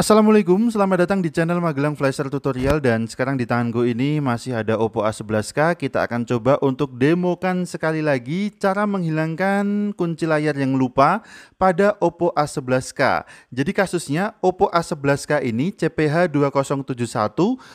Assalamualaikum, selamat datang di channel Magelang Flasher Tutorial dan sekarang di tanganku ini masih ada Oppo A11K kita akan coba untuk demokan sekali lagi cara menghilangkan kunci layar yang lupa pada Oppo A11K jadi kasusnya Oppo A11K ini CPH2071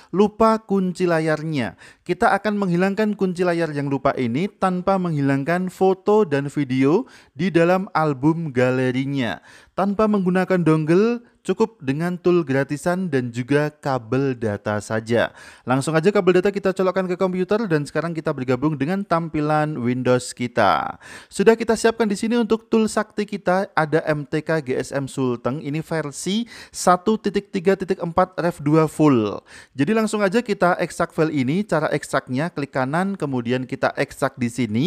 lupa kunci layarnya kita akan menghilangkan kunci layar yang lupa ini tanpa menghilangkan foto dan video di dalam album galerinya tanpa menggunakan dongle, cukup dengan tool gratisan dan juga kabel data saja. Langsung aja kabel data kita colokkan ke komputer dan sekarang kita bergabung dengan tampilan Windows kita. Sudah kita siapkan di sini untuk tool sakti kita ada MTK GSM Sulteng ini versi 1.3.4 Rev 2 full. Jadi langsung aja kita ekstrak file ini, cara ekstraknya klik kanan kemudian kita ekstrak di sini.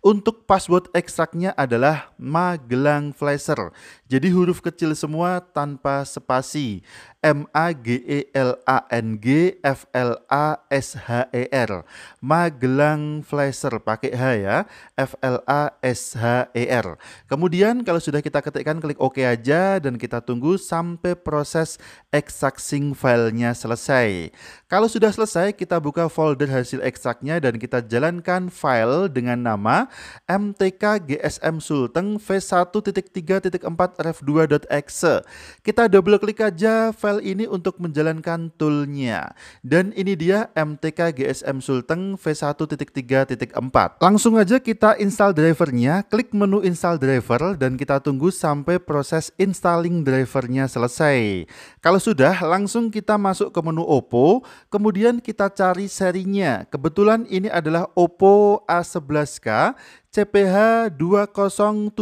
Untuk password ekstraknya adalah Magelang Flasher. Jadi huruf kecil semua tanpa spasi. M A G E L A N G F L A S H E R. Magelang Flasher pakai H ya, F L A S H E R. Kemudian kalau sudah kita ketikkan klik OK aja dan kita tunggu sampai proses extracting filenya selesai. Kalau sudah selesai kita buka folder hasil extractnya dan kita jalankan file dengan nama MTK GSM Sulteng V1.3.4 ref2.exe. Kita double klik aja file novel ini untuk menjalankan toolnya. Dan ini dia MTK GSM Sulteng V1.3.4. Langsung aja kita install drivernya, klik menu install driver dan kita tunggu sampai proses installing drivernya selesai. Kalau sudah, langsung kita masuk ke menu Oppo, kemudian kita cari serinya. Kebetulan ini adalah Oppo A11K CPH 2071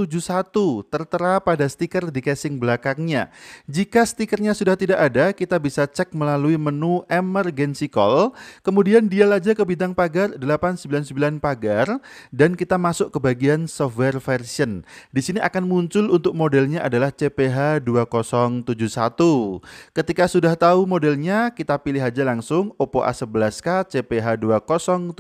tertera pada stiker di casing belakangnya. Jika stikernya sudah tidak ada, kita bisa cek melalui menu emergency call, kemudian dial aja ke bidang pagar 899 pagar, dan kita masuk ke bagian software version. Di sini akan muncul untuk modelnya adalah CPH 2071. Ketika sudah tahu modelnya, kita pilih aja langsung Oppo A11K CPH 2071.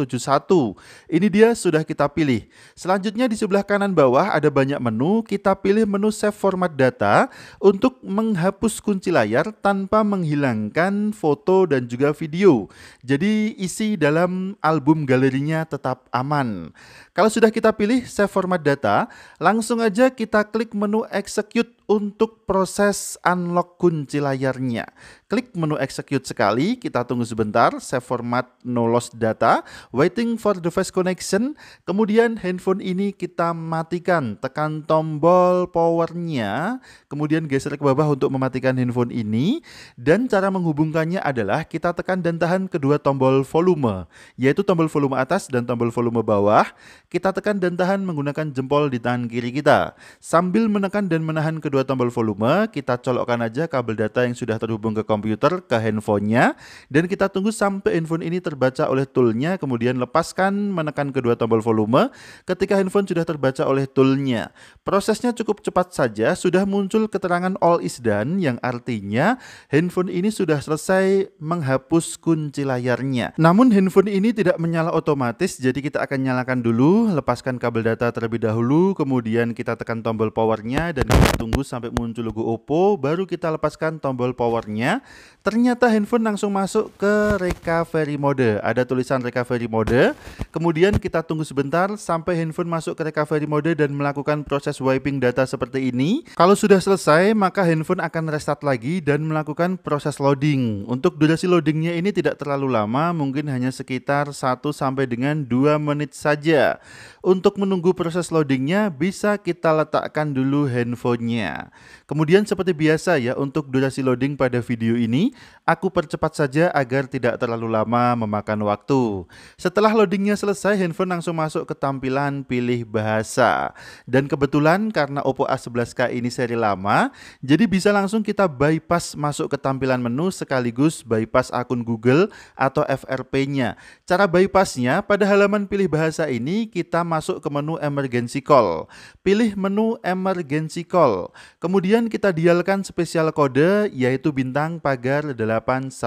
Ini dia sudah kita pilih. Selanjutnya di sebelah kanan bawah ada banyak menu, kita pilih menu save format data untuk menghapus kunci layar tanpa menghilangkan foto dan juga video. Jadi isi dalam album galerinya tetap aman. Kalau sudah kita pilih save format data, langsung aja kita klik menu execute untuk proses unlock kunci layarnya. Klik menu execute sekali, kita tunggu sebentar, save format no loss data, waiting for device connection, kemudian handphone ini kita matikan, tekan tombol powernya, kemudian geser ke bawah untuk mematikan handphone ini, dan cara menghubungkannya adalah kita tekan dan tahan kedua tombol volume, yaitu tombol volume atas dan tombol volume bawah, kita tekan dan tahan menggunakan jempol di tangan kiri kita, sambil menekan dan menahan kedua kedua tombol volume, kita colokkan aja kabel data yang sudah terhubung ke komputer, ke handphonenya, dan kita tunggu sampai handphone ini terbaca oleh toolnya, kemudian lepaskan menekan kedua tombol volume ketika handphone sudah terbaca oleh toolnya. Prosesnya cukup cepat saja, sudah muncul keterangan all is done yang artinya handphone ini sudah selesai menghapus kunci layarnya. Namun handphone ini tidak menyala otomatis, jadi kita akan nyalakan dulu, lepaskan kabel data terlebih dahulu, kemudian kita tekan tombol powernya dan kita tunggu sampai muncul logo Oppo, baru kita lepaskan tombol powernya. Ternyata handphone langsung masuk ke recovery mode. Ada tulisan recovery mode. Kemudian kita tunggu sebentar sampai handphone masuk ke recovery mode dan melakukan proses wiping data seperti ini. Kalau sudah selesai, maka handphone akan restart lagi dan melakukan proses loading. Untuk durasi loadingnya ini tidak terlalu lama, mungkin hanya sekitar 1 sampai dengan 2 menit saja. Untuk menunggu proses loadingnya, bisa kita letakkan dulu handphonenya. Kemudian seperti biasa ya, untuk durasi loading pada video ini, aku percepat saja agar tidak terlalu lama memakan waktu. Setelah loadingnya selesai, handphone langsung masuk ke tampilan pilih bahasa. Dan kebetulan karena Oppo A11K ini seri lama, jadi bisa langsung kita bypass masuk ke tampilan menu sekaligus bypass akun Google atau FRP-nya. Cara bypassnya, pada halaman pilih bahasa ini kita masuk ke menu emergency call. Pilih menu emergency call. Kemudian kita dialkan spesial kode yaitu bintang pagar 813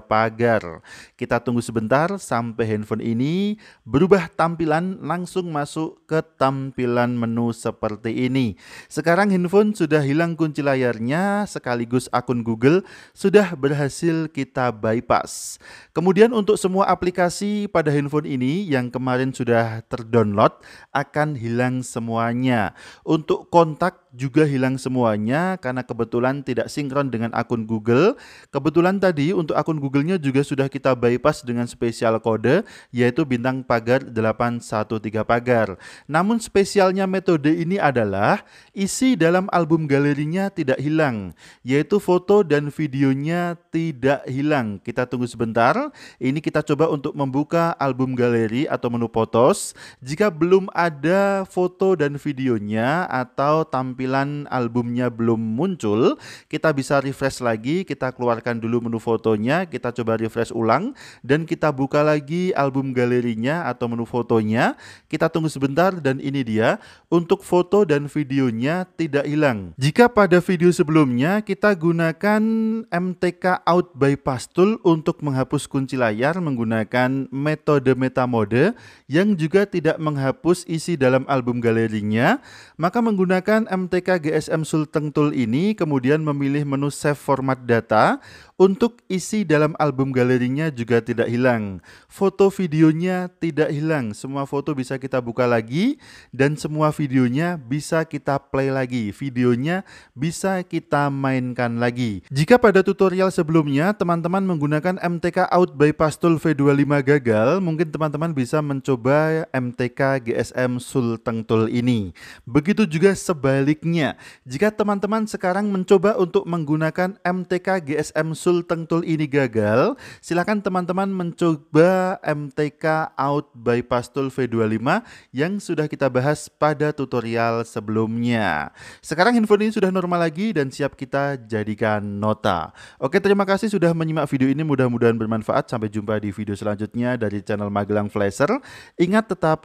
pagar. Kita tunggu sebentar sampai handphone ini berubah tampilan langsung masuk ke tampilan menu seperti ini. Sekarang handphone sudah hilang kunci layarnya sekaligus akun Google sudah berhasil kita bypass. Kemudian untuk semua aplikasi pada handphone ini yang kemarin sudah ter Download akan hilang semuanya. Untuk kontak juga hilang semuanya karena kebetulan tidak sinkron dengan akun Google. Kebetulan tadi untuk akun Google-nya juga sudah kita bypass dengan spesial kode yaitu bintang pagar 813 pagar. Namun spesialnya metode ini adalah isi dalam album galerinya tidak hilang, yaitu foto dan videonya tidak hilang. Kita tunggu sebentar. Ini kita coba untuk membuka album galeri atau menu fotos. Jika belum ada foto dan videonya atau tampilan albumnya belum muncul, kita bisa refresh lagi, kita keluarkan dulu menu fotonya, kita coba refresh ulang, dan kita buka lagi album galerinya atau menu fotonya. Kita tunggu sebentar dan ini dia, untuk foto dan videonya tidak hilang. Jika pada video sebelumnya kita gunakan MTK Out Bypass Tool untuk menghapus kunci layar menggunakan metode metamode yang juga tidak tidak menghapus isi dalam album galerinya, maka menggunakan MTK GSM Sulteng Tool ini kemudian memilih menu save format data untuk isi dalam album galerinya juga tidak hilang. Foto videonya tidak hilang, semua foto bisa kita buka lagi dan semua videonya bisa kita play lagi. Videonya bisa kita mainkan lagi. Jika pada tutorial sebelumnya teman-teman menggunakan MTK Out by Tool V25 gagal, mungkin teman-teman bisa mencoba MTK MTK GSM Sultengtul ini. Begitu juga sebaliknya, jika teman-teman sekarang mencoba untuk menggunakan MTK GSM Sultengtul ini gagal, silakan teman-teman mencoba MTK Out Bypass Tool V25 yang sudah kita bahas pada tutorial sebelumnya. Sekarang handphone ini sudah normal lagi dan siap kita jadikan nota. Oke, terima kasih sudah menyimak video ini, mudah-mudahan bermanfaat. Sampai jumpa di video selanjutnya dari channel Magelang Flasher. Ingat tetap